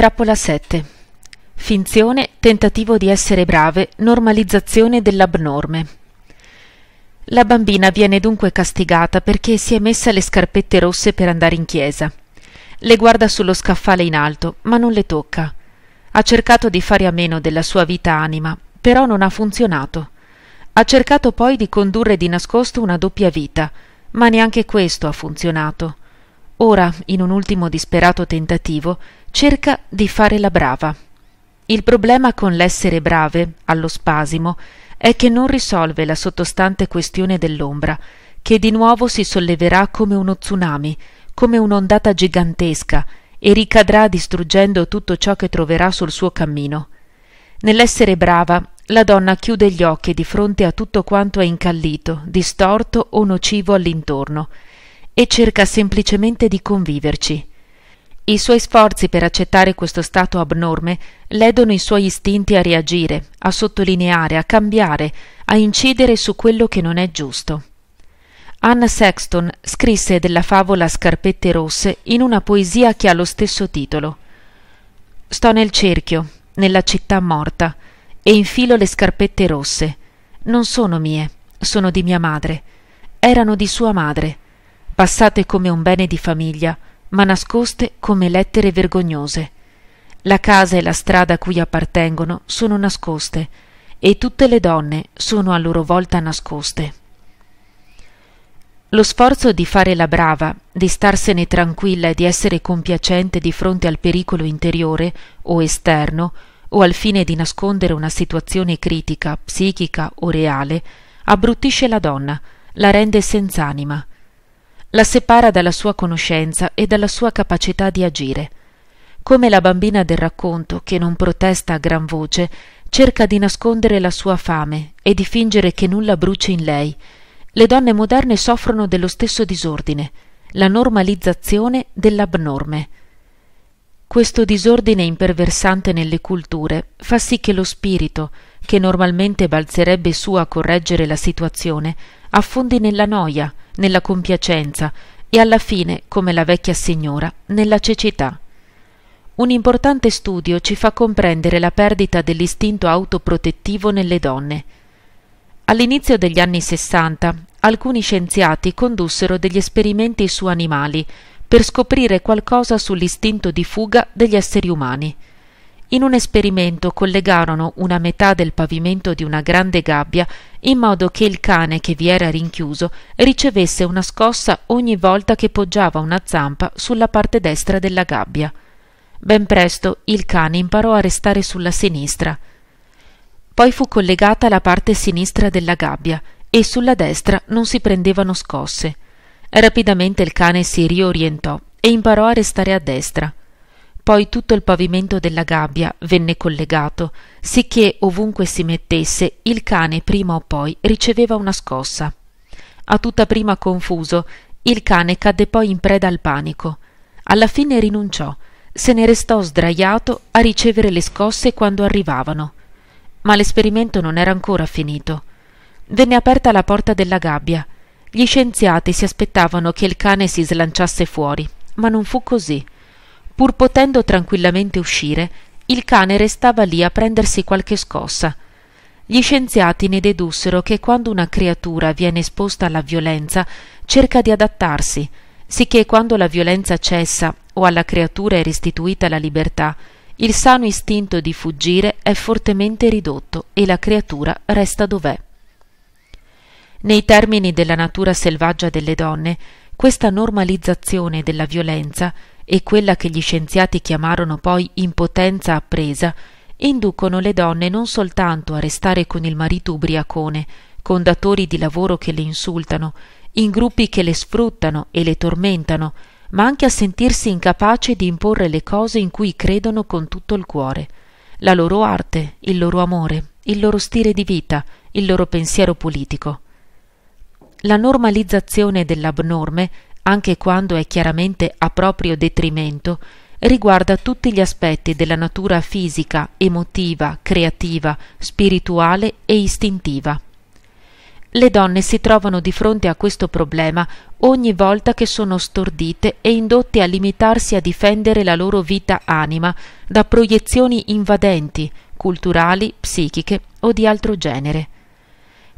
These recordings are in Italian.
Trappola 7. Finzione, tentativo di essere brave, normalizzazione dell'abnorme. La bambina viene dunque castigata perché si è messa le scarpette rosse per andare in chiesa. Le guarda sullo scaffale in alto, ma non le tocca. Ha cercato di fare a meno della sua vita anima, però non ha funzionato. Ha cercato poi di condurre di nascosto una doppia vita, ma neanche questo ha funzionato. Ora, in un ultimo disperato tentativo, cerca di fare la brava. Il problema con l'essere brave, allo spasimo, è che non risolve la sottostante questione dell'ombra, che di nuovo si solleverà come uno tsunami, come un'ondata gigantesca, e ricadrà distruggendo tutto ciò che troverà sul suo cammino. Nell'essere brava, la donna chiude gli occhi di fronte a tutto quanto è incallito, distorto o nocivo all'intorno, e cerca semplicemente di conviverci. I suoi sforzi per accettare questo stato abnorme ledono i suoi istinti a reagire, a sottolineare, a cambiare, a incidere su quello che non è giusto. Anna Sexton scrisse della favola Scarpette rosse in una poesia che ha lo stesso titolo. Sto nel cerchio, nella città morta, e infilo le scarpette rosse. Non sono mie, sono di mia madre. Erano di sua madre passate come un bene di famiglia, ma nascoste come lettere vergognose. La casa e la strada a cui appartengono sono nascoste, e tutte le donne sono a loro volta nascoste. Lo sforzo di fare la brava, di starsene tranquilla e di essere compiacente di fronte al pericolo interiore o esterno, o al fine di nascondere una situazione critica, psichica o reale, abbruttisce la donna, la rende senz'anima, la separa dalla sua conoscenza e dalla sua capacità di agire. Come la bambina del racconto, che non protesta a gran voce, cerca di nascondere la sua fame e di fingere che nulla bruci in lei. Le donne moderne soffrono dello stesso disordine, la normalizzazione dell'abnorme. Questo disordine imperversante nelle culture fa sì che lo spirito, che normalmente balzerebbe su a correggere la situazione, affondi nella noia, nella compiacenza e alla fine, come la vecchia signora, nella cecità. Un importante studio ci fa comprendere la perdita dell'istinto autoprotettivo nelle donne. All'inizio degli anni sessanta, alcuni scienziati condussero degli esperimenti su animali per scoprire qualcosa sull'istinto di fuga degli esseri umani in un esperimento collegarono una metà del pavimento di una grande gabbia in modo che il cane che vi era rinchiuso ricevesse una scossa ogni volta che poggiava una zampa sulla parte destra della gabbia. Ben presto il cane imparò a restare sulla sinistra. Poi fu collegata la parte sinistra della gabbia e sulla destra non si prendevano scosse. Rapidamente il cane si riorientò e imparò a restare a destra poi tutto il pavimento della gabbia venne collegato, sicché ovunque si mettesse il cane prima o poi riceveva una scossa. A tutta prima confuso, il cane cadde poi in preda al panico. Alla fine rinunciò, se ne restò sdraiato a ricevere le scosse quando arrivavano. Ma l'esperimento non era ancora finito. Venne aperta la porta della gabbia. Gli scienziati si aspettavano che il cane si slanciasse fuori, ma non fu così. Pur potendo tranquillamente uscire, il cane restava lì a prendersi qualche scossa. Gli scienziati ne dedussero che quando una creatura viene esposta alla violenza cerca di adattarsi, sicché quando la violenza cessa o alla creatura è restituita la libertà, il sano istinto di fuggire è fortemente ridotto e la creatura resta dov'è. Nei termini della natura selvaggia delle donne, questa normalizzazione della violenza e quella che gli scienziati chiamarono poi impotenza appresa, inducono le donne non soltanto a restare con il marito ubriacone, con datori di lavoro che le insultano, in gruppi che le sfruttano e le tormentano, ma anche a sentirsi incapace di imporre le cose in cui credono con tutto il cuore, la loro arte, il loro amore, il loro stile di vita, il loro pensiero politico. La normalizzazione dell'abnorme anche quando è chiaramente a proprio detrimento, riguarda tutti gli aspetti della natura fisica, emotiva, creativa, spirituale e istintiva. Le donne si trovano di fronte a questo problema ogni volta che sono stordite e indotte a limitarsi a difendere la loro vita anima da proiezioni invadenti, culturali, psichiche o di altro genere.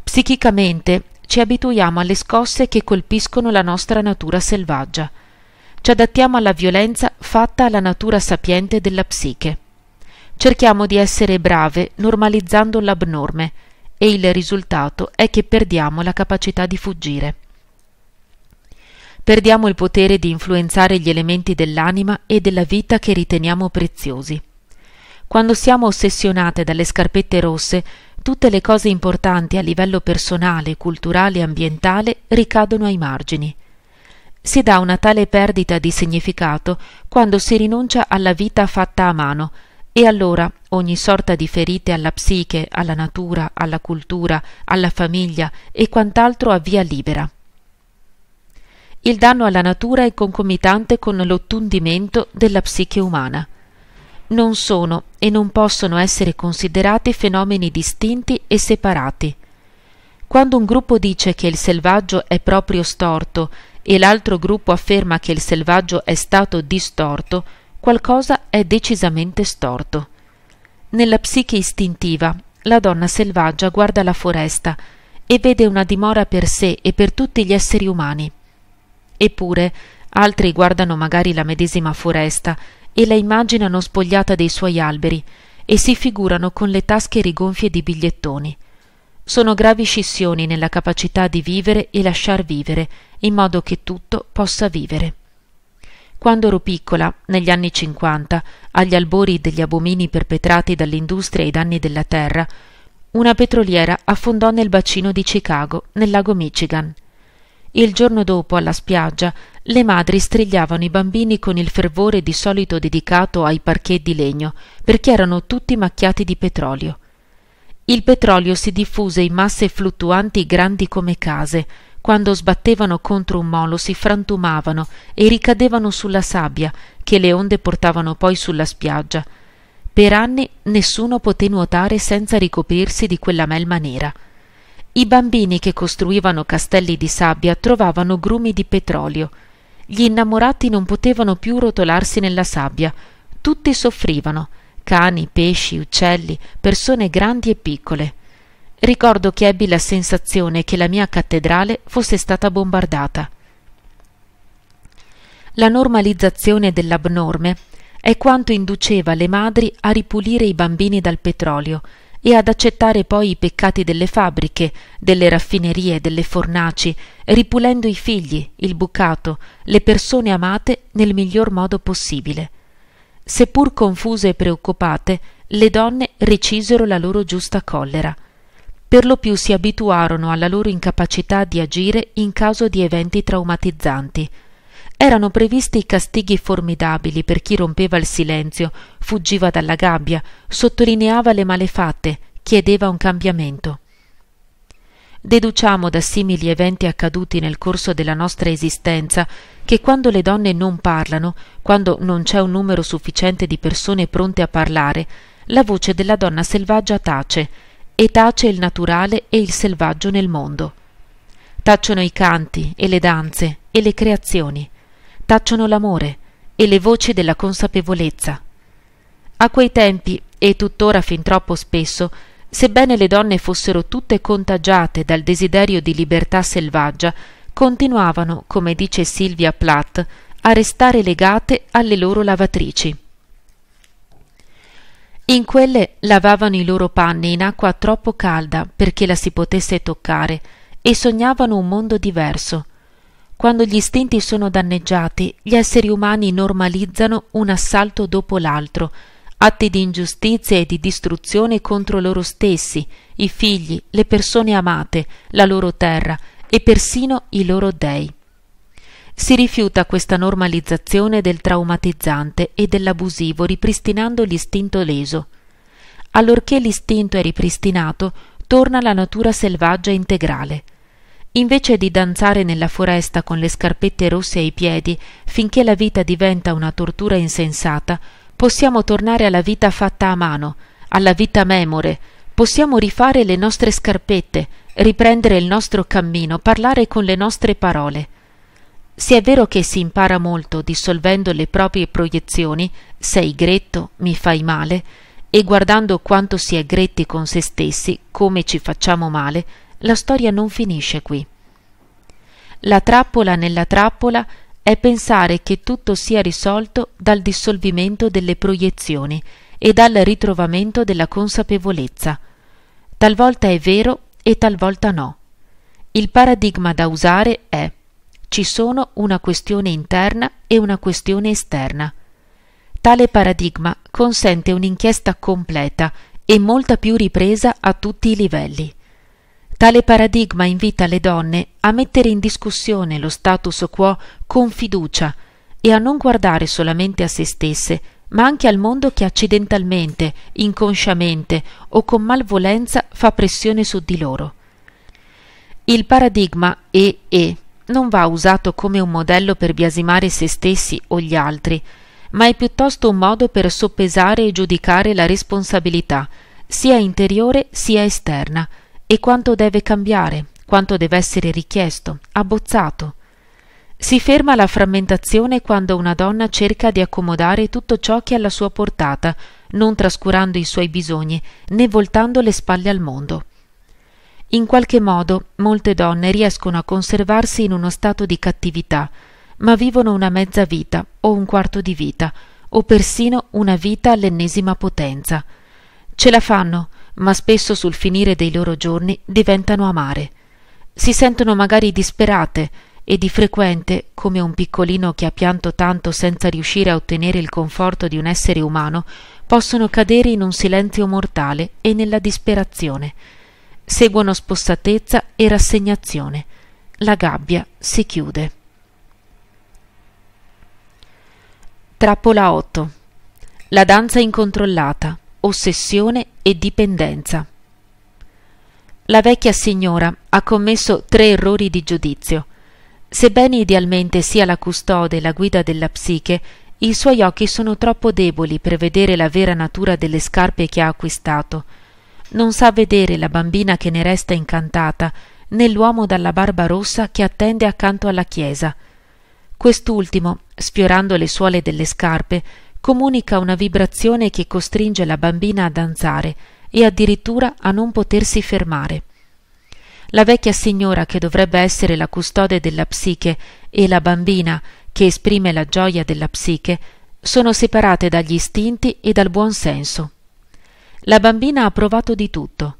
Psichicamente ci abituiamo alle scosse che colpiscono la nostra natura selvaggia. Ci adattiamo alla violenza fatta alla natura sapiente della psiche. Cerchiamo di essere brave normalizzando l'abnorme e il risultato è che perdiamo la capacità di fuggire. Perdiamo il potere di influenzare gli elementi dell'anima e della vita che riteniamo preziosi. Quando siamo ossessionate dalle scarpette rosse, tutte le cose importanti a livello personale, culturale e ambientale ricadono ai margini. Si dà una tale perdita di significato quando si rinuncia alla vita fatta a mano, e allora ogni sorta di ferite alla psiche, alla natura, alla cultura, alla famiglia e quant'altro a via libera. Il danno alla natura è concomitante con l'ottundimento della psiche umana non sono e non possono essere considerati fenomeni distinti e separati. Quando un gruppo dice che il selvaggio è proprio storto e l'altro gruppo afferma che il selvaggio è stato distorto, qualcosa è decisamente storto. Nella psiche istintiva, la donna selvaggia guarda la foresta e vede una dimora per sé e per tutti gli esseri umani. Eppure, altri guardano magari la medesima foresta e la immaginano spogliata dei suoi alberi e si figurano con le tasche rigonfie di bigliettoni. Sono gravi scissioni nella capacità di vivere e lasciar vivere, in modo che tutto possa vivere. Quando ero piccola, negli anni cinquanta, agli albori degli abomini perpetrati dall'industria ai danni della terra, una petroliera affondò nel bacino di Chicago, nel lago Michigan. Il giorno dopo, alla spiaggia, le madri strigliavano i bambini con il fervore di solito dedicato ai parquet di legno, perché erano tutti macchiati di petrolio. Il petrolio si diffuse in masse fluttuanti grandi come case. Quando sbattevano contro un molo si frantumavano e ricadevano sulla sabbia, che le onde portavano poi sulla spiaggia. Per anni nessuno poté nuotare senza ricoprirsi di quella melma nera. I bambini che costruivano castelli di sabbia trovavano grumi di petrolio. Gli innamorati non potevano più rotolarsi nella sabbia. Tutti soffrivano cani, pesci, uccelli, persone grandi e piccole. Ricordo che ebbi la sensazione che la mia cattedrale fosse stata bombardata. La normalizzazione dell'abnorme è quanto induceva le madri a ripulire i bambini dal petrolio e ad accettare poi i peccati delle fabbriche, delle raffinerie, delle fornaci, ripulendo i figli, il bucato, le persone amate nel miglior modo possibile. Seppur confuse e preoccupate, le donne recisero la loro giusta collera. Per lo più si abituarono alla loro incapacità di agire in caso di eventi traumatizzanti, erano previsti castighi formidabili per chi rompeva il silenzio, fuggiva dalla gabbia, sottolineava le malefatte, chiedeva un cambiamento. Deduciamo da simili eventi accaduti nel corso della nostra esistenza che quando le donne non parlano, quando non c'è un numero sufficiente di persone pronte a parlare, la voce della donna selvaggia tace, e tace il naturale e il selvaggio nel mondo. Tacciono i canti e le danze e le creazioni tacciono l'amore e le voci della consapevolezza. A quei tempi, e tuttora fin troppo spesso, sebbene le donne fossero tutte contagiate dal desiderio di libertà selvaggia, continuavano, come dice Silvia Plath, a restare legate alle loro lavatrici. In quelle lavavano i loro panni in acqua troppo calda perché la si potesse toccare e sognavano un mondo diverso, quando gli istinti sono danneggiati, gli esseri umani normalizzano un assalto dopo l'altro, atti di ingiustizia e di distruzione contro loro stessi, i figli, le persone amate, la loro terra e persino i loro dei. Si rifiuta questa normalizzazione del traumatizzante e dell'abusivo ripristinando l'istinto leso. Allorché l'istinto è ripristinato, torna la natura selvaggia integrale. Invece di danzare nella foresta con le scarpette rosse ai piedi, finché la vita diventa una tortura insensata, possiamo tornare alla vita fatta a mano, alla vita memore, possiamo rifare le nostre scarpette, riprendere il nostro cammino, parlare con le nostre parole. Se è vero che si impara molto dissolvendo le proprie proiezioni, sei gretto, mi fai male, e guardando quanto si è gretti con se stessi, come ci facciamo male, la storia non finisce qui. La trappola nella trappola è pensare che tutto sia risolto dal dissolvimento delle proiezioni e dal ritrovamento della consapevolezza. Talvolta è vero e talvolta no. Il paradigma da usare è ci sono una questione interna e una questione esterna. Tale paradigma consente un'inchiesta completa e molta più ripresa a tutti i livelli. Tale paradigma invita le donne a mettere in discussione lo status quo con fiducia e a non guardare solamente a se stesse, ma anche al mondo che accidentalmente, inconsciamente o con malvolenza fa pressione su di loro. Il paradigma EE non va usato come un modello per biasimare se stessi o gli altri, ma è piuttosto un modo per soppesare e giudicare la responsabilità, sia interiore sia esterna, e quanto deve cambiare, quanto deve essere richiesto, abbozzato. Si ferma la frammentazione quando una donna cerca di accomodare tutto ciò che è alla sua portata, non trascurando i suoi bisogni né voltando le spalle al mondo. In qualche modo molte donne riescono a conservarsi in uno stato di cattività, ma vivono una mezza vita o un quarto di vita, o persino una vita all'ennesima potenza. Ce la fanno, ma spesso sul finire dei loro giorni diventano amare. Si sentono magari disperate e di frequente, come un piccolino che ha pianto tanto senza riuscire a ottenere il conforto di un essere umano, possono cadere in un silenzio mortale e nella disperazione. Seguono spossatezza e rassegnazione. La gabbia si chiude. Trappola 8. La danza incontrollata ossessione e dipendenza. La vecchia signora ha commesso tre errori di giudizio. Sebbene idealmente sia la custode e la guida della psiche, i suoi occhi sono troppo deboli per vedere la vera natura delle scarpe che ha acquistato. Non sa vedere la bambina che ne resta incantata, né l'uomo dalla barba rossa che attende accanto alla chiesa. Quest'ultimo, sfiorando le suole delle scarpe, comunica una vibrazione che costringe la bambina a danzare e addirittura a non potersi fermare. La vecchia signora che dovrebbe essere la custode della psiche e la bambina che esprime la gioia della psiche sono separate dagli istinti e dal buon senso. La bambina ha provato di tutto,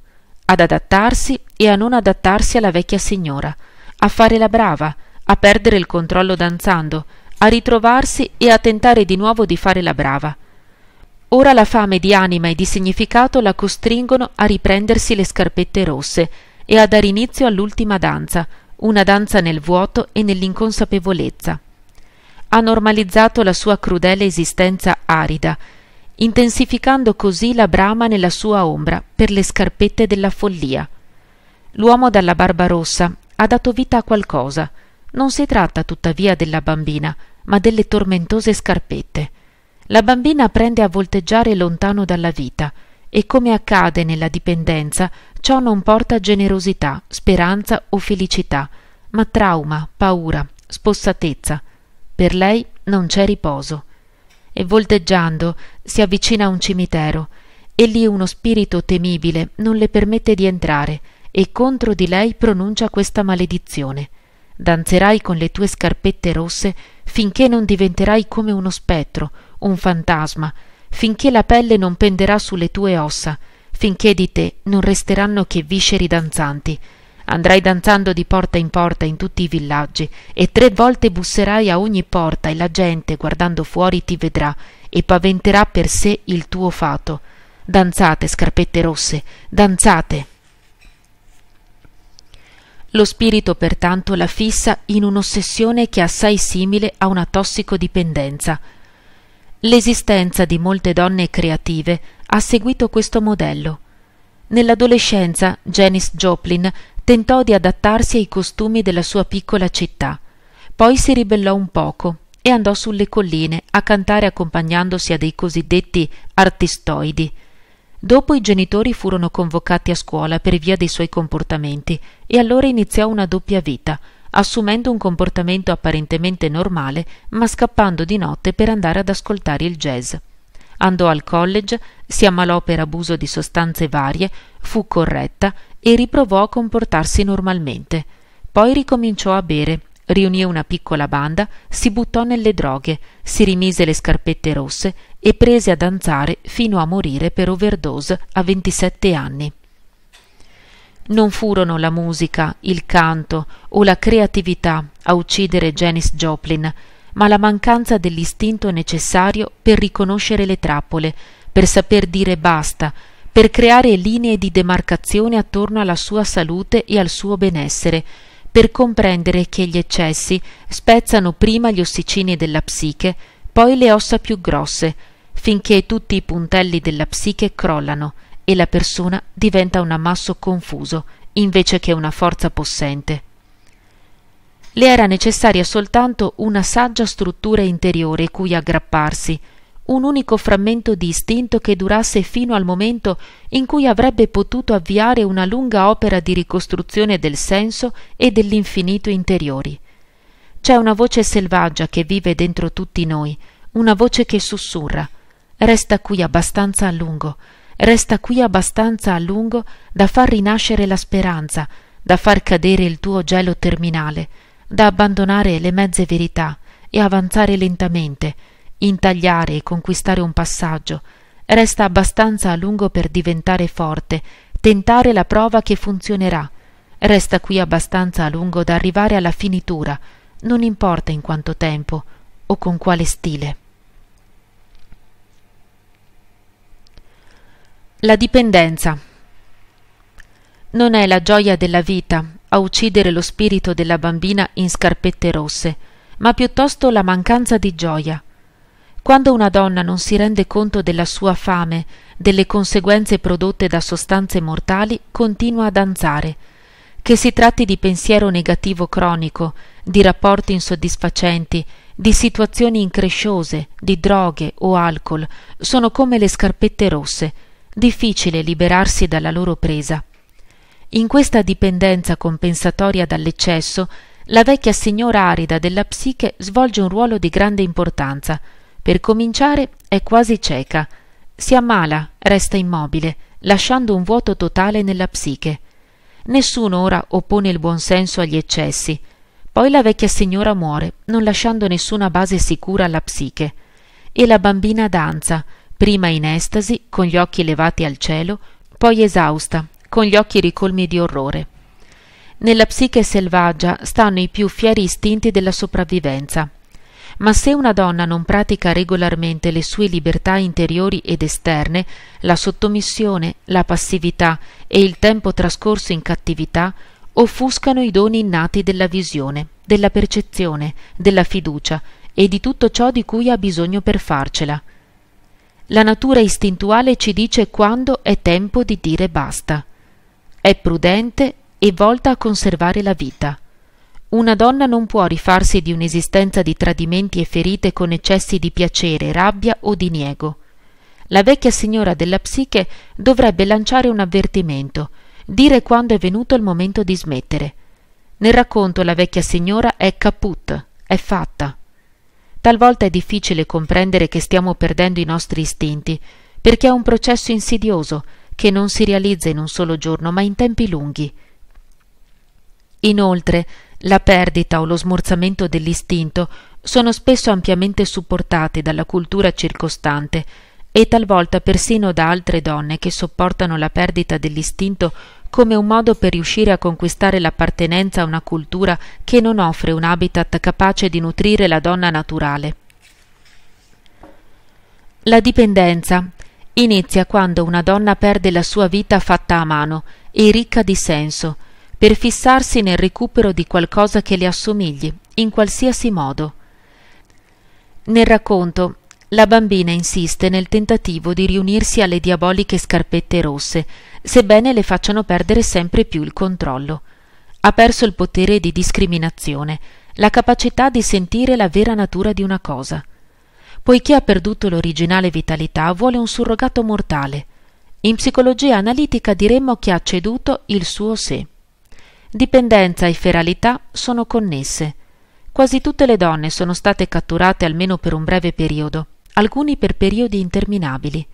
ad adattarsi e a non adattarsi alla vecchia signora, a fare la brava, a perdere il controllo danzando, a ritrovarsi e a tentare di nuovo di fare la brava. Ora la fame di anima e di significato la costringono a riprendersi le scarpette rosse e a dar inizio all'ultima danza, una danza nel vuoto e nell'inconsapevolezza. Ha normalizzato la sua crudele esistenza arida, intensificando così la brama nella sua ombra per le scarpette della follia. L'uomo dalla barba rossa ha dato vita a qualcosa – non si tratta tuttavia della bambina, ma delle tormentose scarpette. La bambina prende a volteggiare lontano dalla vita e come accade nella dipendenza, ciò non porta generosità, speranza o felicità, ma trauma, paura, spossatezza. Per lei non c'è riposo. E volteggiando si avvicina a un cimitero, e lì uno spirito temibile non le permette di entrare, e contro di lei pronuncia questa maledizione. Danzerai con le tue scarpette rosse finché non diventerai come uno spettro, un fantasma, finché la pelle non penderà sulle tue ossa, finché di te non resteranno che visceri danzanti. Andrai danzando di porta in porta in tutti i villaggi e tre volte busserai a ogni porta e la gente, guardando fuori, ti vedrà e paventerà per sé il tuo fato. Danzate, scarpette rosse, danzate. Lo spirito pertanto la fissa in un'ossessione che è assai simile a una tossicodipendenza. L'esistenza di molte donne creative ha seguito questo modello. Nell'adolescenza Janice Joplin tentò di adattarsi ai costumi della sua piccola città, poi si ribellò un poco e andò sulle colline a cantare accompagnandosi a dei cosiddetti artistoidi, Dopo i genitori furono convocati a scuola per via dei suoi comportamenti e allora iniziò una doppia vita, assumendo un comportamento apparentemente normale, ma scappando di notte per andare ad ascoltare il jazz. Andò al college, si ammalò per abuso di sostanze varie, fu corretta e riprovò a comportarsi normalmente. Poi ricominciò a bere riunì una piccola banda, si buttò nelle droghe, si rimise le scarpette rosse e prese a danzare fino a morire per overdose a 27 anni. Non furono la musica, il canto o la creatività a uccidere Janis Joplin, ma la mancanza dell'istinto necessario per riconoscere le trappole, per saper dire basta, per creare linee di demarcazione attorno alla sua salute e al suo benessere, per comprendere che gli eccessi spezzano prima gli ossicini della psiche, poi le ossa più grosse, finché tutti i puntelli della psiche crollano e la persona diventa un ammasso confuso invece che una forza possente. Le era necessaria soltanto una saggia struttura interiore cui aggrapparsi, un unico frammento di istinto che durasse fino al momento in cui avrebbe potuto avviare una lunga opera di ricostruzione del senso e dell'infinito interiori. C'è una voce selvaggia che vive dentro tutti noi, una voce che sussurra. Resta qui abbastanza a lungo, resta qui abbastanza a lungo da far rinascere la speranza, da far cadere il tuo gelo terminale, da abbandonare le mezze verità e avanzare lentamente, intagliare e conquistare un passaggio, resta abbastanza a lungo per diventare forte, tentare la prova che funzionerà, resta qui abbastanza a lungo da arrivare alla finitura, non importa in quanto tempo o con quale stile. La dipendenza non è la gioia della vita a uccidere lo spirito della bambina in scarpette rosse, ma piuttosto la mancanza di gioia, quando una donna non si rende conto della sua fame, delle conseguenze prodotte da sostanze mortali, continua a danzare. Che si tratti di pensiero negativo cronico, di rapporti insoddisfacenti, di situazioni incresciose, di droghe o alcol, sono come le scarpette rosse, difficile liberarsi dalla loro presa. In questa dipendenza compensatoria dall'eccesso, la vecchia signora arida della psiche svolge un ruolo di grande importanza – per cominciare è quasi cieca. Si ammala, resta immobile, lasciando un vuoto totale nella psiche. Nessuno ora oppone il buon senso agli eccessi. Poi la vecchia signora muore, non lasciando nessuna base sicura alla psiche. E la bambina danza, prima in estasi, con gli occhi levati al cielo, poi esausta, con gli occhi ricolmi di orrore. Nella psiche selvaggia stanno i più fieri istinti della sopravvivenza ma se una donna non pratica regolarmente le sue libertà interiori ed esterne, la sottomissione, la passività e il tempo trascorso in cattività offuscano i doni innati della visione, della percezione, della fiducia e di tutto ciò di cui ha bisogno per farcela. La natura istintuale ci dice quando è tempo di dire basta. È prudente e volta a conservare la vita. Una donna non può rifarsi di un'esistenza di tradimenti e ferite con eccessi di piacere, rabbia o di niego. La vecchia signora della psiche dovrebbe lanciare un avvertimento, dire quando è venuto il momento di smettere. Nel racconto la vecchia signora è caput, è fatta. Talvolta è difficile comprendere che stiamo perdendo i nostri istinti, perché è un processo insidioso che non si realizza in un solo giorno, ma in tempi lunghi. Inoltre, la perdita o lo smorzamento dell'istinto sono spesso ampiamente supportati dalla cultura circostante e talvolta persino da altre donne che sopportano la perdita dell'istinto come un modo per riuscire a conquistare l'appartenenza a una cultura che non offre un habitat capace di nutrire la donna naturale. La dipendenza inizia quando una donna perde la sua vita fatta a mano e ricca di senso, per fissarsi nel recupero di qualcosa che le assomigli, in qualsiasi modo. Nel racconto, la bambina insiste nel tentativo di riunirsi alle diaboliche scarpette rosse, sebbene le facciano perdere sempre più il controllo. Ha perso il potere di discriminazione, la capacità di sentire la vera natura di una cosa. Poiché ha perduto l'originale vitalità, vuole un surrogato mortale. In psicologia analitica diremmo che ha ceduto il suo sé. Dipendenza e feralità sono connesse. Quasi tutte le donne sono state catturate almeno per un breve periodo, alcuni per periodi interminabili.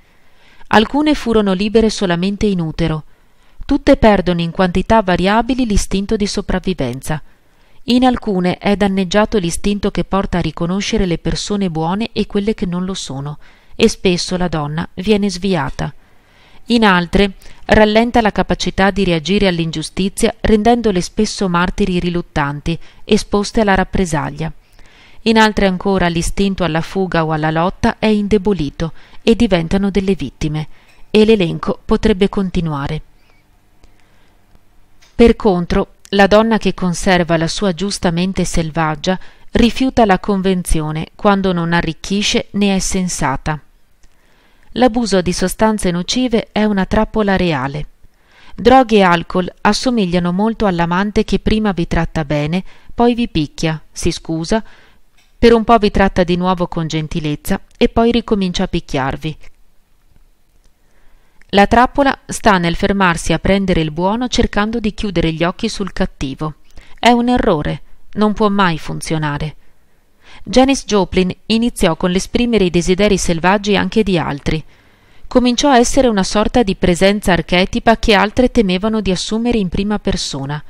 Alcune furono libere solamente in utero. Tutte perdono in quantità variabili l'istinto di sopravvivenza. In alcune è danneggiato l'istinto che porta a riconoscere le persone buone e quelle che non lo sono, e spesso la donna viene sviata. In altre rallenta la capacità di reagire all'ingiustizia rendendole spesso martiri riluttanti, esposte alla rappresaglia. In altre ancora l'istinto alla fuga o alla lotta è indebolito e diventano delle vittime, e l'elenco potrebbe continuare. Per contro, la donna che conserva la sua giusta mente selvaggia rifiuta la convenzione quando non arricchisce né è sensata l'abuso di sostanze nocive è una trappola reale. Droghe e alcol assomigliano molto all'amante che prima vi tratta bene, poi vi picchia, si scusa, per un po' vi tratta di nuovo con gentilezza e poi ricomincia a picchiarvi. La trappola sta nel fermarsi a prendere il buono cercando di chiudere gli occhi sul cattivo. È un errore, non può mai funzionare. Janis Joplin iniziò con l'esprimere i desideri selvaggi anche di altri. Cominciò a essere una sorta di presenza archetipa che altre temevano di assumere in prima persona.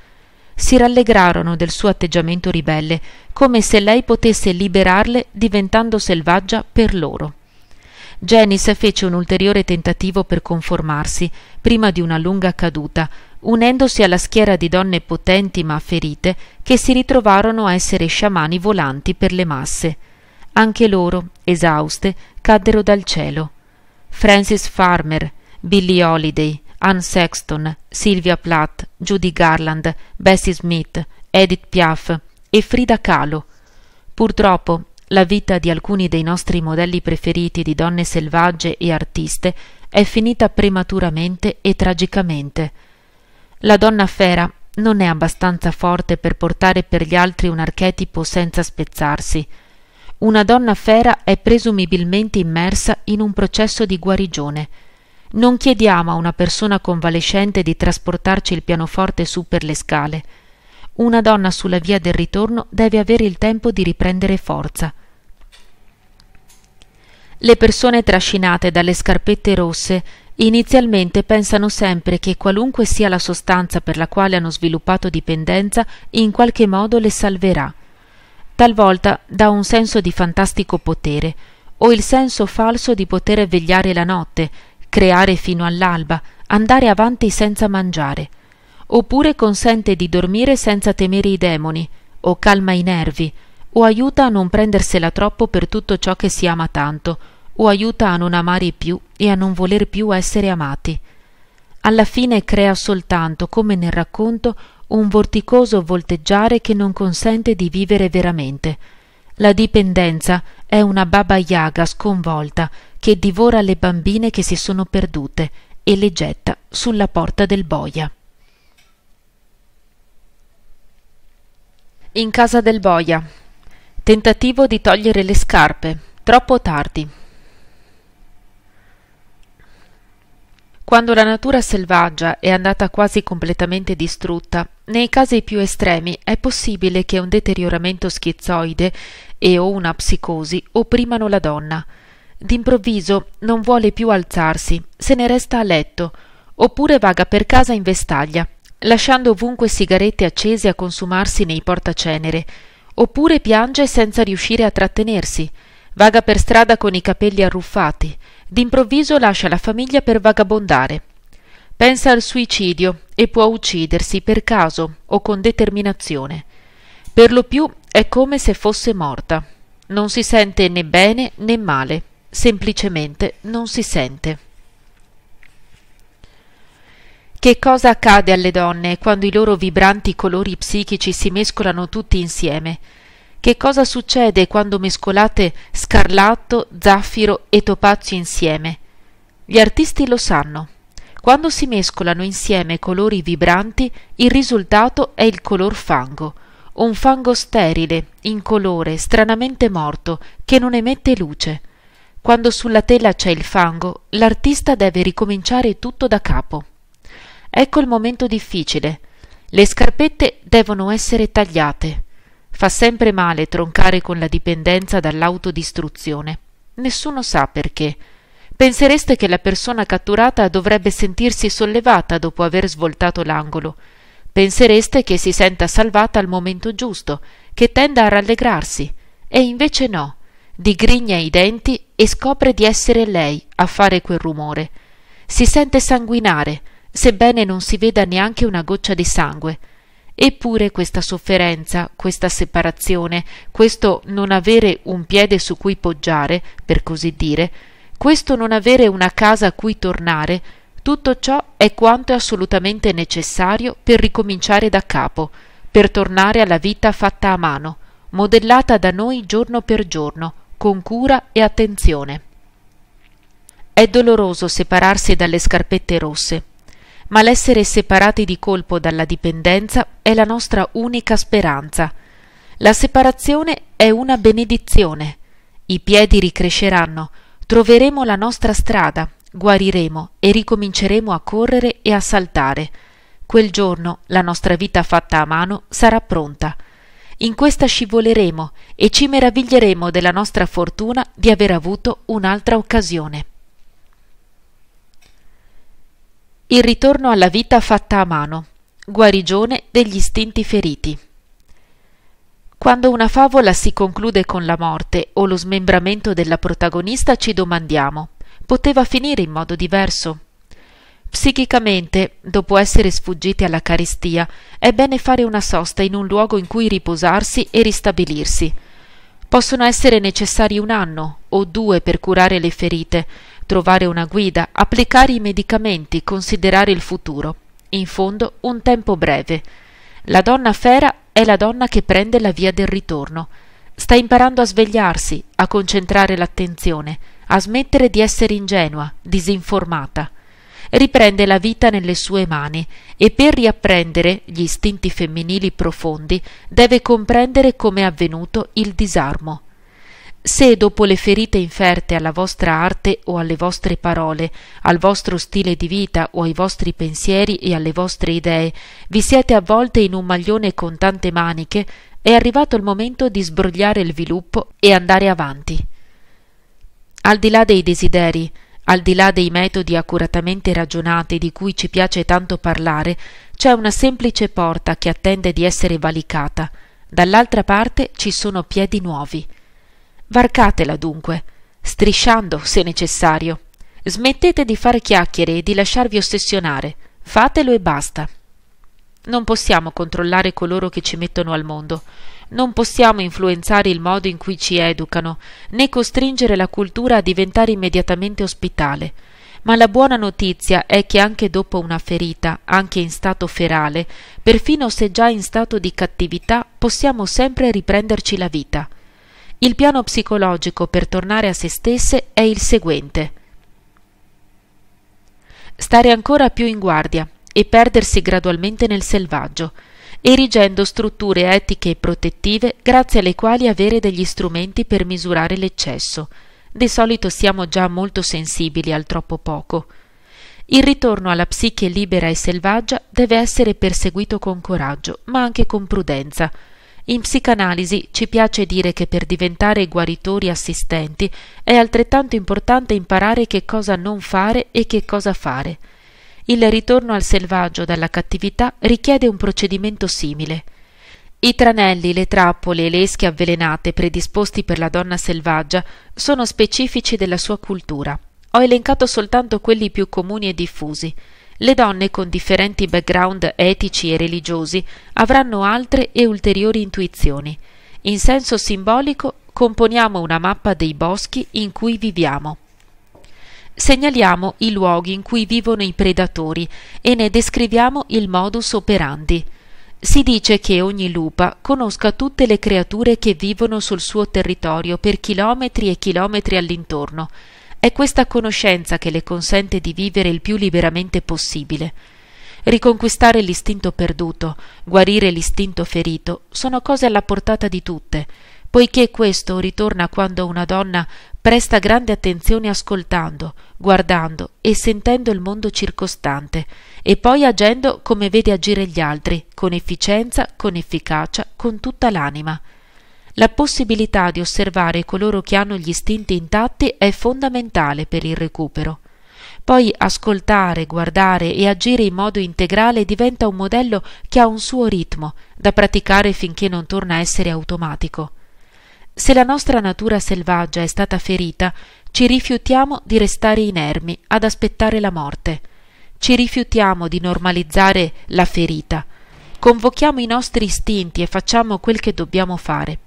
Si rallegrarono del suo atteggiamento ribelle, come se lei potesse liberarle diventando selvaggia per loro. Janice fece un ulteriore tentativo per conformarsi, prima di una lunga caduta, unendosi alla schiera di donne potenti ma ferite che si ritrovarono a essere sciamani volanti per le masse. Anche loro, esauste, caddero dal cielo. Francis Farmer, Billie Holiday, Anne Sexton, Sylvia Plath, Judy Garland, Bessie Smith, Edith Piaf e Frida Kahlo. Purtroppo la vita di alcuni dei nostri modelli preferiti di donne selvagge e artiste è finita prematuramente e tragicamente. La donna fera non è abbastanza forte per portare per gli altri un archetipo senza spezzarsi. Una donna fera è presumibilmente immersa in un processo di guarigione. Non chiediamo a una persona convalescente di trasportarci il pianoforte su per le scale una donna sulla via del ritorno deve avere il tempo di riprendere forza. Le persone trascinate dalle scarpette rosse inizialmente pensano sempre che qualunque sia la sostanza per la quale hanno sviluppato dipendenza in qualche modo le salverà. Talvolta dà un senso di fantastico potere, o il senso falso di poter vegliare la notte, creare fino all'alba, andare avanti senza mangiare oppure consente di dormire senza temere i demoni, o calma i nervi, o aiuta a non prendersela troppo per tutto ciò che si ama tanto, o aiuta a non amare più e a non voler più essere amati. Alla fine crea soltanto, come nel racconto, un vorticoso volteggiare che non consente di vivere veramente. La dipendenza è una baba yaga sconvolta che divora le bambine che si sono perdute e le getta sulla porta del boia. In casa del boia. Tentativo di togliere le scarpe. Troppo tardi. Quando la natura selvaggia è andata quasi completamente distrutta, nei casi più estremi è possibile che un deterioramento schizoide e o una psicosi opprimano la donna. D'improvviso non vuole più alzarsi, se ne resta a letto, oppure vaga per casa in vestaglia lasciando ovunque sigarette accese a consumarsi nei portacenere, oppure piange senza riuscire a trattenersi, vaga per strada con i capelli arruffati, d'improvviso lascia la famiglia per vagabondare. Pensa al suicidio e può uccidersi per caso o con determinazione. Per lo più è come se fosse morta. Non si sente né bene né male, semplicemente non si sente. Che cosa accade alle donne quando i loro vibranti colori psichici si mescolano tutti insieme? Che cosa succede quando mescolate scarlatto, zaffiro e topazio insieme? Gli artisti lo sanno. Quando si mescolano insieme colori vibranti, il risultato è il color fango, un fango sterile, incolore, stranamente morto, che non emette luce. Quando sulla tela c'è il fango, l'artista deve ricominciare tutto da capo. Ecco il momento difficile. Le scarpette devono essere tagliate. Fa sempre male troncare con la dipendenza dall'autodistruzione. Nessuno sa perché. Pensereste che la persona catturata dovrebbe sentirsi sollevata dopo aver svoltato l'angolo. Pensereste che si senta salvata al momento giusto, che tenda a rallegrarsi. E invece no. Digrigna i denti e scopre di essere lei a fare quel rumore. Si sente sanguinare, sebbene non si veda neanche una goccia di sangue. Eppure questa sofferenza, questa separazione, questo non avere un piede su cui poggiare, per così dire, questo non avere una casa a cui tornare, tutto ciò è quanto è assolutamente necessario per ricominciare da capo, per tornare alla vita fatta a mano, modellata da noi giorno per giorno, con cura e attenzione. È doloroso separarsi dalle scarpette rosse, ma l'essere separati di colpo dalla dipendenza è la nostra unica speranza. La separazione è una benedizione. I piedi ricresceranno, troveremo la nostra strada, guariremo e ricominceremo a correre e a saltare. Quel giorno la nostra vita fatta a mano sarà pronta. In questa scivoleremo e ci meraviglieremo della nostra fortuna di aver avuto un'altra occasione. Il ritorno alla vita fatta a mano. Guarigione degli istinti feriti. Quando una favola si conclude con la morte o lo smembramento della protagonista ci domandiamo poteva finire in modo diverso? Psichicamente, dopo essere sfuggiti alla carestia, è bene fare una sosta in un luogo in cui riposarsi e ristabilirsi. Possono essere necessari un anno o due per curare le ferite, trovare una guida, applicare i medicamenti, considerare il futuro. In fondo, un tempo breve. La donna fera è la donna che prende la via del ritorno. Sta imparando a svegliarsi, a concentrare l'attenzione, a smettere di essere ingenua, disinformata. Riprende la vita nelle sue mani e per riapprendere gli istinti femminili profondi deve comprendere come è avvenuto il disarmo se dopo le ferite inferte alla vostra arte o alle vostre parole, al vostro stile di vita o ai vostri pensieri e alle vostre idee, vi siete avvolte in un maglione con tante maniche, è arrivato il momento di sbrogliare il viluppo e andare avanti. Al di là dei desideri, al di là dei metodi accuratamente ragionati di cui ci piace tanto parlare, c'è una semplice porta che attende di essere valicata. Dall'altra parte ci sono piedi nuovi. Varcatela dunque, strisciando se necessario. Smettete di fare chiacchiere e di lasciarvi ossessionare. Fatelo e basta. Non possiamo controllare coloro che ci mettono al mondo. Non possiamo influenzare il modo in cui ci educano, né costringere la cultura a diventare immediatamente ospitale. Ma la buona notizia è che anche dopo una ferita, anche in stato ferale, perfino se già in stato di cattività, possiamo sempre riprenderci la vita il piano psicologico per tornare a se stesse è il seguente. Stare ancora più in guardia e perdersi gradualmente nel selvaggio, erigendo strutture etiche e protettive grazie alle quali avere degli strumenti per misurare l'eccesso. Di solito siamo già molto sensibili al troppo poco. Il ritorno alla psiche libera e selvaggia deve essere perseguito con coraggio, ma anche con prudenza, in psicanalisi ci piace dire che per diventare guaritori assistenti è altrettanto importante imparare che cosa non fare e che cosa fare. Il ritorno al selvaggio dalla cattività richiede un procedimento simile. I tranelli, le trappole e le esche avvelenate predisposti per la donna selvaggia sono specifici della sua cultura. Ho elencato soltanto quelli più comuni e diffusi le donne con differenti background etici e religiosi avranno altre e ulteriori intuizioni. In senso simbolico componiamo una mappa dei boschi in cui viviamo. Segnaliamo i luoghi in cui vivono i predatori e ne descriviamo il modus operandi. Si dice che ogni lupa conosca tutte le creature che vivono sul suo territorio per chilometri e chilometri all'intorno è questa conoscenza che le consente di vivere il più liberamente possibile. Riconquistare l'istinto perduto, guarire l'istinto ferito, sono cose alla portata di tutte, poiché questo ritorna quando una donna presta grande attenzione ascoltando, guardando e sentendo il mondo circostante, e poi agendo come vede agire gli altri, con efficienza, con efficacia, con tutta l'anima. La possibilità di osservare coloro che hanno gli istinti intatti è fondamentale per il recupero. Poi ascoltare, guardare e agire in modo integrale diventa un modello che ha un suo ritmo, da praticare finché non torna a essere automatico. Se la nostra natura selvaggia è stata ferita, ci rifiutiamo di restare inermi ad aspettare la morte. Ci rifiutiamo di normalizzare la ferita. Convochiamo i nostri istinti e facciamo quel che dobbiamo fare.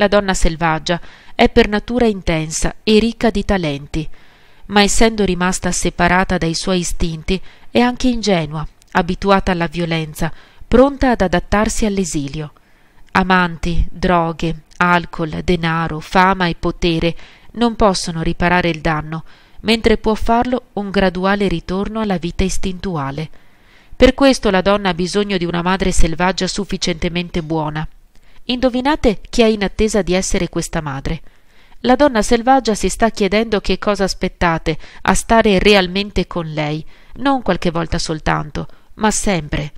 La donna selvaggia è per natura intensa e ricca di talenti, ma essendo rimasta separata dai suoi istinti è anche ingenua, abituata alla violenza, pronta ad adattarsi all'esilio. Amanti, droghe, alcol, denaro, fama e potere non possono riparare il danno, mentre può farlo un graduale ritorno alla vita istintuale. Per questo la donna ha bisogno di una madre selvaggia sufficientemente buona, Indovinate chi è in attesa di essere questa madre. La donna selvaggia si sta chiedendo che cosa aspettate a stare realmente con lei, non qualche volta soltanto, ma sempre.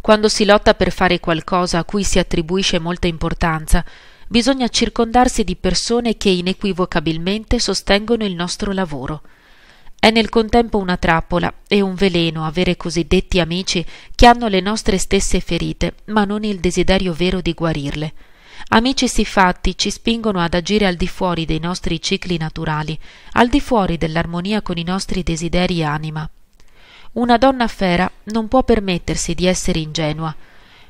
Quando si lotta per fare qualcosa a cui si attribuisce molta importanza, bisogna circondarsi di persone che inequivocabilmente sostengono il nostro lavoro. È nel contempo una trappola e un veleno avere cosiddetti amici che hanno le nostre stesse ferite, ma non il desiderio vero di guarirle. Amici siffatti ci spingono ad agire al di fuori dei nostri cicli naturali, al di fuori dell'armonia con i nostri desideri anima. Una donna fera non può permettersi di essere ingenua.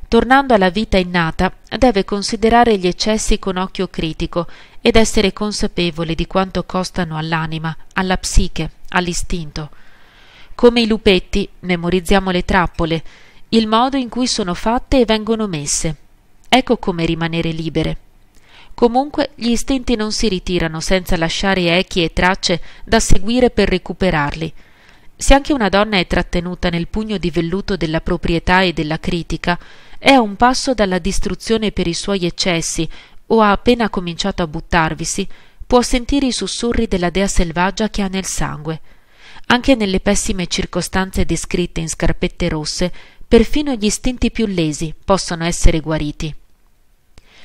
Tornando alla vita innata, deve considerare gli eccessi con occhio critico ed essere consapevole di quanto costano all'anima, alla psiche, all'istinto. Come i lupetti memorizziamo le trappole, il modo in cui sono fatte e vengono messe. Ecco come rimanere libere. Comunque gli istinti non si ritirano senza lasciare echi e tracce da seguire per recuperarli. Se anche una donna è trattenuta nel pugno di velluto della proprietà e della critica, è a un passo dalla distruzione per i suoi eccessi o ha appena cominciato a buttarvisi può sentire i sussurri della dea selvaggia che ha nel sangue. Anche nelle pessime circostanze descritte in scarpette rosse, perfino gli istinti più lesi possono essere guariti.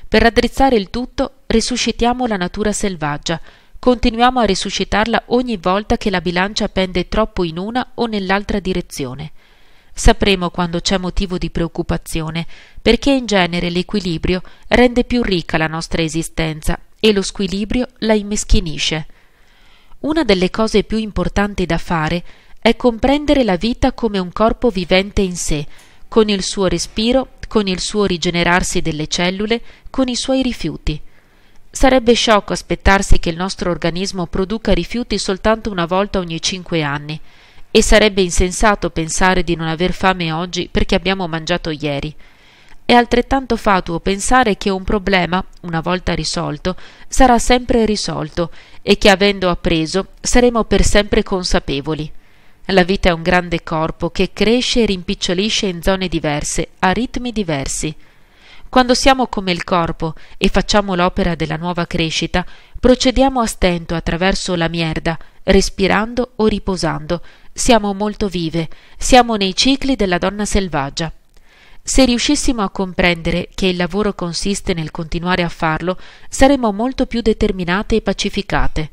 Per raddrizzare il tutto, risuscitiamo la natura selvaggia, continuiamo a risuscitarla ogni volta che la bilancia pende troppo in una o nell'altra direzione. Sapremo quando c'è motivo di preoccupazione, perché in genere l'equilibrio rende più ricca la nostra esistenza e lo squilibrio la immeschinisce. Una delle cose più importanti da fare è comprendere la vita come un corpo vivente in sé, con il suo respiro, con il suo rigenerarsi delle cellule, con i suoi rifiuti. Sarebbe sciocco aspettarsi che il nostro organismo produca rifiuti soltanto una volta ogni cinque anni, e sarebbe insensato pensare di non aver fame oggi perché abbiamo mangiato ieri. È altrettanto fatuo pensare che un problema, una volta risolto, sarà sempre risolto e che avendo appreso saremo per sempre consapevoli. La vita è un grande corpo che cresce e rimpicciolisce in zone diverse, a ritmi diversi. Quando siamo come il corpo e facciamo l'opera della nuova crescita, procediamo a stento attraverso la mierda, respirando o riposando. Siamo molto vive, siamo nei cicli della donna selvaggia. Se riuscissimo a comprendere che il lavoro consiste nel continuare a farlo, saremmo molto più determinate e pacificate.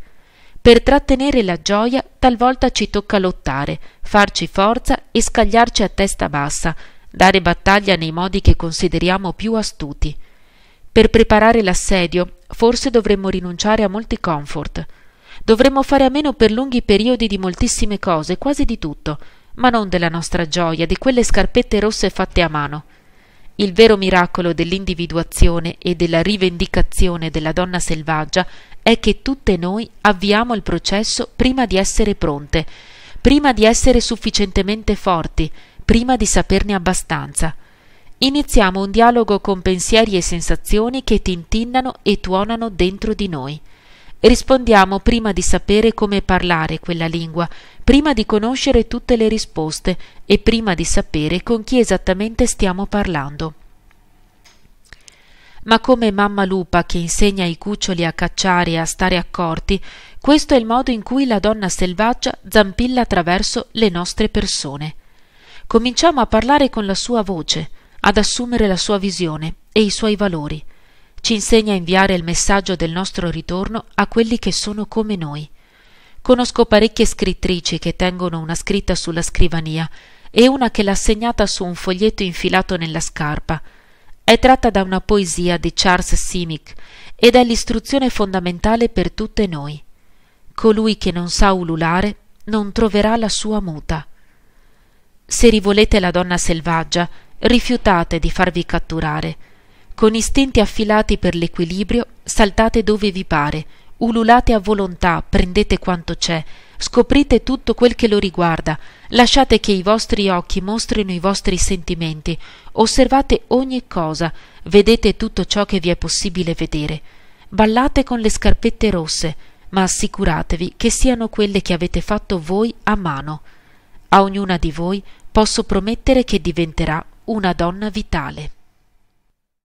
Per trattenere la gioia talvolta ci tocca lottare, farci forza e scagliarci a testa bassa, dare battaglia nei modi che consideriamo più astuti. Per preparare l'assedio, forse dovremmo rinunciare a molti comfort. Dovremmo fare a meno per lunghi periodi di moltissime cose, quasi di tutto, ma non della nostra gioia, di quelle scarpette rosse fatte a mano. Il vero miracolo dell'individuazione e della rivendicazione della donna selvaggia è che tutte noi avviamo il processo prima di essere pronte, prima di essere sufficientemente forti, prima di saperne abbastanza. Iniziamo un dialogo con pensieri e sensazioni che tintinnano e tuonano dentro di noi. Rispondiamo prima di sapere come parlare quella lingua, prima di conoscere tutte le risposte e prima di sapere con chi esattamente stiamo parlando. Ma come mamma lupa che insegna i cuccioli a cacciare e a stare accorti, questo è il modo in cui la donna selvaggia zampilla attraverso le nostre persone. Cominciamo a parlare con la sua voce, ad assumere la sua visione e i suoi valori ci insegna a inviare il messaggio del nostro ritorno a quelli che sono come noi. Conosco parecchie scrittrici che tengono una scritta sulla scrivania e una che l'ha segnata su un foglietto infilato nella scarpa. È tratta da una poesia di Charles Simic ed è l'istruzione fondamentale per tutte noi. Colui che non sa ululare non troverà la sua muta. Se rivolete la donna selvaggia, rifiutate di farvi catturare con istinti affilati per l'equilibrio, saltate dove vi pare, ululate a volontà, prendete quanto c'è, scoprite tutto quel che lo riguarda, lasciate che i vostri occhi mostrino i vostri sentimenti, osservate ogni cosa, vedete tutto ciò che vi è possibile vedere. Ballate con le scarpette rosse, ma assicuratevi che siano quelle che avete fatto voi a mano. A ognuna di voi posso promettere che diventerà una donna vitale.